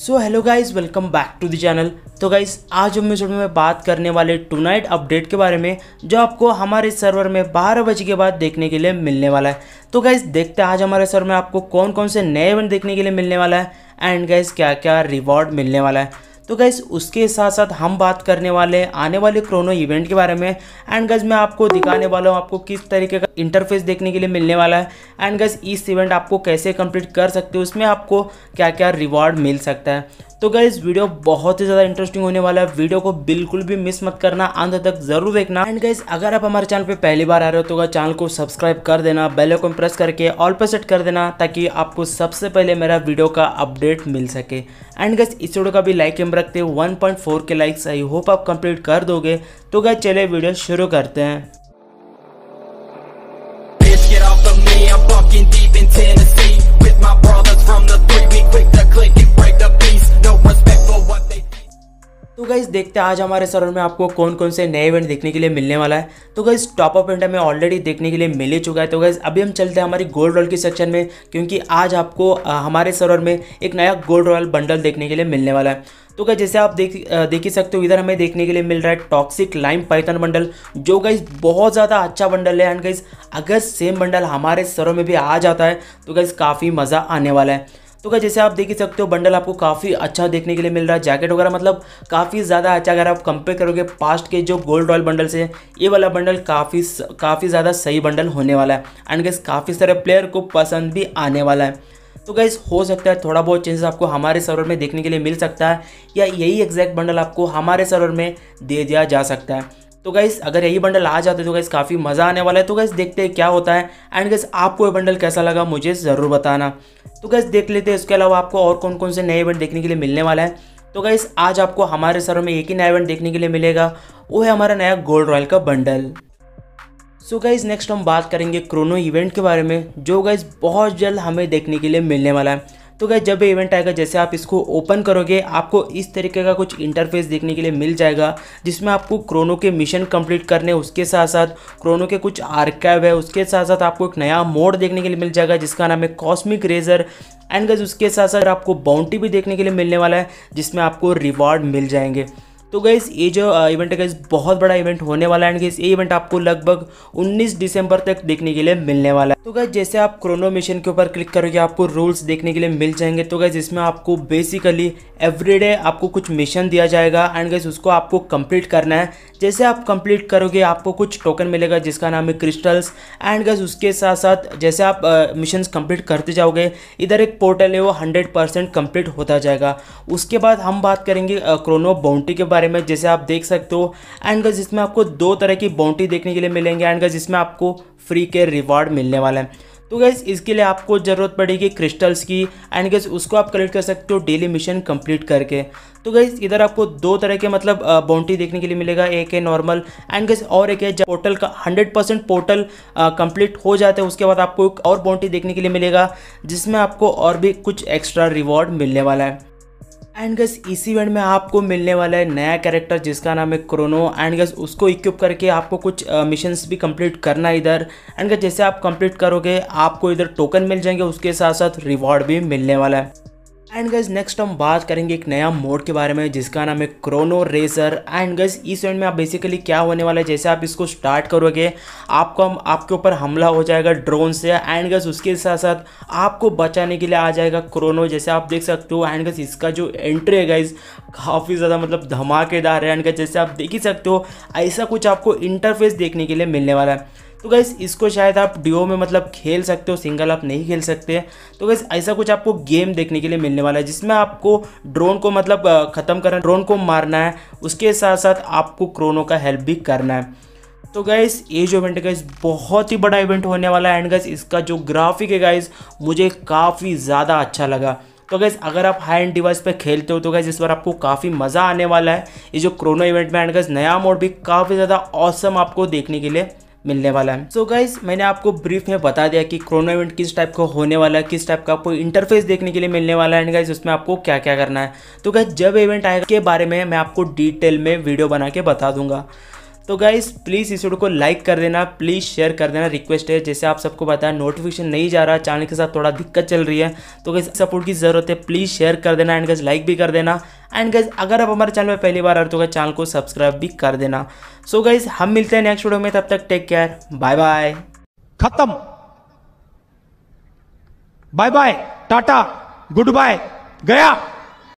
so hello guys welcome back to the channel तो guys आज हम इस वीडियो में बात करने वाले टू नाइट अपडेट के बारे में जो आपको हमारे सर्वर में बारह बजे के बाद देखने के लिए मिलने वाला है तो गाइज देखते हैं आज हमारे सर्वर में आपको कौन कौन से नए इवेंट देखने के लिए मिलने वाला है एंड गाइज क्या क्या रिवॉर्ड मिलने वाला है तो गैस उसके साथ साथ हम बात करने वाले हैं आने वाले क्रोनो इवेंट के बारे में एंड गैस मैं आपको दिखाने वाला हूँ आपको किस तरीके का इंटरफेस देखने के लिए मिलने वाला है एंड गैस इस इवेंट आपको कैसे कंप्लीट कर सकते हो उसमें आपको क्या क्या रिवॉर्ड मिल सकता है तो क्या वीडियो बहुत ही ज़्यादा इंटरेस्टिंग होने वाला है वीडियो को बिल्कुल भी मिस मत करना अंत तक जरूर देखना एंड गाइज अगर आप हमारे चैनल पर पहली बार आ रहे हो तो चैनल को सब्सक्राइब कर देना बेल आइकन प्रेस करके ऑल पर सेट कर देना ताकि आपको सबसे पहले मेरा वीडियो का अपडेट मिल सके एंड गाइज इस वीडियो का भी लाइक एम रखते वन पॉइंट फोर के लाइक्स आई होप आप कंप्लीट कर दोगे तो गाइज चले वीडियो शुरू करते हैं गाइज देखते हैं आज हमारे सर्वर में आपको कौन कौन से नए इवेंट देखने के लिए मिलने वाला है तो गाइज टॉप ऑफ इवेंट हमें ऑलरेडी देखने के लिए मिल ही चुका है तो गाइज अभी हम चलते हैं हमारी गोल्ड रॉयल की सेक्शन में क्योंकि आज आपको हमारे सर्वर में एक नया गोल्ड रॉयल बंडल देखने के लिए मिलने वाला है तो क्या जैसे आप देख देख ही सकते हो इधर हमें देखने के लिए मिल रहा है टॉक्सिक लाइम पाइथन बंडल जो गाइज बहुत ज़्यादा अच्छा बंडल है एंड गाइज अगर सेम बंडल हमारे सरों में भी आ जाता है तो गाइज काफ़ी मज़ा आने वाला है तो क्या जैसे आप देख ही सकते हो बंडल आपको काफ़ी अच्छा देखने के लिए मिल रहा है जैकेट वगैरह मतलब काफ़ी ज़्यादा अच्छा अगर आप कंपेयर करोगे पास्ट के जो गोल्ड रॉयल बंडल से ये वाला बंडल काफ़ी काफ़ी ज़्यादा सही बंडल होने वाला है एंड गैस काफ़ी सारे प्लेयर को पसंद भी आने वाला है तो गैस हो सकता है थोड़ा बहुत चेंजेस आपको हमारे सर्वर में देखने के लिए मिल सकता है या यही एग्जैक्ट बंडल आपको हमारे सर्वर में दे दिया जा सकता है तो गाइस अगर यही बंडल आ जाते तो गाइस काफ़ी मज़ा आने वाला है तो गाइस देखते हैं क्या होता है एंड गाइस आपको ये बंडल कैसा लगा मुझे ज़रूर बताना तो गाइस देख लेते हैं इसके अलावा आपको और कौन कौन से नए इवेंट देखने के लिए मिलने वाला है तो गाइस आज आपको हमारे सरों में एक ही नया इवेंट देखने के लिए मिलेगा वो है हमारा नया गोल्ड रॉयल का बंडल सो गाइज नेक्स्ट हम बात करेंगे क्रोनो इवेंट के बारे में जो गाइज बहुत जल्द हमें देखने के लिए मिलने वाला है तो गए जब इवेंट आएगा जैसे आप इसको ओपन करोगे आपको इस तरीके का कुछ इंटरफेस देखने के लिए मिल जाएगा जिसमें आपको क्रोनो के मिशन कंप्लीट करने उसके साथ साथ क्रोनो के कुछ आर्काइव है उसके साथ साथ आपको एक नया मोड देखने के लिए मिल जाएगा जिसका नाम है कॉस्मिक रेजर एंड गज उसके साथ साथ आपको बाउंटी भी देखने के लिए मिलने वाला है जिसमें आपको रिवॉर्ड मिल जाएंगे तो गईस ये जो इवेंट uh, है गईस बहुत बड़ा इवेंट होने वाला है एंड ये इवेंट आपको लगभग 19 दिसंबर तक देखने के लिए मिलने वाला है तो गई जैसे आप क्रोनो मिशन के ऊपर क्लिक करोगे आपको रूल्स देखने के लिए मिल जाएंगे तो गई इसमें आपको बेसिकली एवरीडे आपको कुछ मिशन दिया जाएगा एंड गई उसको आपको कंप्लीट करना है जैसे आप कंप्लीट करोगे आपको कुछ टोकन मिलेगा जिसका नाम है क्रिस्टल्स एंड गैस उसके साथ साथ जैसे आप मिशन uh, कंप्लीट करते जाओगे इधर एक पोर्टल है वो हंड्रेड परसेंट कंप्लीट होता जाएगा उसके बाद हम बात करेंगे क्रोनो uh, बाउंड्री के बारे बारे में जैसे आप देख सकते हो एंड गज इसमें आपको दो तरह की बाउंड्री देखने के लिए मिलेंगे एंड गज इसमें आपको फ्री के रिवॉर्ड मिलने वाला है तो गैस इसके लिए आपको ज़रूरत पड़ेगी क्रिस्टल्स की एंड गैस उसको आप कलेक्ट कर सकते हो डेली मिशन कंप्लीट करके तो गैस इधर आपको दो तरह के मतलब बाउंड्री देखने के लिए मिलेगा एक है नॉर्मल एंड गैस और एक है जब पोर्टल का 100 परसेंट पोर्टल कंप्लीट हो जाता है उसके बाद आपको एक और बाउंड्री देखने के लिए मिलेगा जिसमें आपको और भी कुछ एक्स्ट्रा रिवॉर्ड मिलने वाला है एंड गस इस इवेंट में आपको मिलने वाला है नया कैरेक्टर जिसका नाम है क्रोनो एंड गस उसको इक्विप करके आपको कुछ मिशंस uh, भी कंप्लीट करना है इधर एंड गस जैसे आप कंप्लीट करोगे आपको इधर टोकन मिल जाएंगे उसके साथ साथ रिवॉर्ड भी मिलने वाला है एंड गज नेक्स्ट हम बात करेंगे एक नया मोड के बारे में जिसका नाम है क्रोनो रेसर एंड गज इस इवेंट में आप बेसिकली क्या होने वाला है जैसे आप इसको स्टार्ट करोगे आपको हम आपके ऊपर हमला हो जाएगा ड्रोन से एंड गज उसके साथ साथ आपको बचाने के लिए आ जाएगा क्रोनो जैसे आप देख सकते हो एंड गज इसका जो एंट्री है गाइज काफ़ी ज़्यादा मतलब धमाकेदार है एंड गज जैसे आप देख ही सकते हो ऐसा कुछ आपको इंटरफेस देखने के लिए मिलने वाला है तो गैस इसको शायद आप डिओ में मतलब खेल सकते हो सिंगल आप नहीं खेल सकते तो गैस ऐसा कुछ आपको गेम देखने के लिए मिलने वाला है जिसमें आपको ड्रोन को मतलब ख़त्म करना ड्रोन को मारना है उसके साथ साथ आपको क्रोनो का हेल्प भी करना है तो गाइस ये जो इवेंट है गाइस बहुत ही बड़ा इवेंट होने वाला है एंड गाइस इसका जो ग्राफिक है गाइस मुझे काफ़ी ज़्यादा अच्छा लगा तो गैस अगर आप हाई एंड डिवाइस पे खेलते हो तो गैस इस बार आपको काफ़ी मज़ा आने वाला है ये जो क्रोनो इवेंट में एंड गैस नया मोड भी काफ़ी ज़्यादा औसम आपको देखने के लिए मिलने वाला है सो so गाइज मैंने आपको ब्रीफ में बता दिया कि क्रोनो इवेंट किस टाइप का होने वाला है किस टाइप का आपको इंटरफेस देखने के लिए मिलने वाला है एंड गाइज उसमें आपको क्या क्या करना है तो गाइज जब इवेंट आएगा के बारे में मैं आपको डिटेल में वीडियो बना के बता दूंगा तो गाइज प्लीज़ इस वीडियो को लाइक कर देना प्लीज़ शेयर कर देना रिक्वेस्ट है जैसे आप सबको बताया नोटिफिकेशन नहीं जा रहा चैनल के साथ थोड़ा दिक्कत चल रही है तो गाइज सपोर्ट की ज़रूरत है प्लीज़ शेयर कर देना एंड गज लाइक भी कर देना एंड गज अगर आप हमारे चैनल में पहली बार आ रहे हो चैनल तो को सब्सक्राइब भी कर देना सो so गाइज हम मिलते हैं नेक्स्ट वीडियो में तब तक टेक केयर बाय बाय खत्म बाय बाय टाटा गुड बाय गया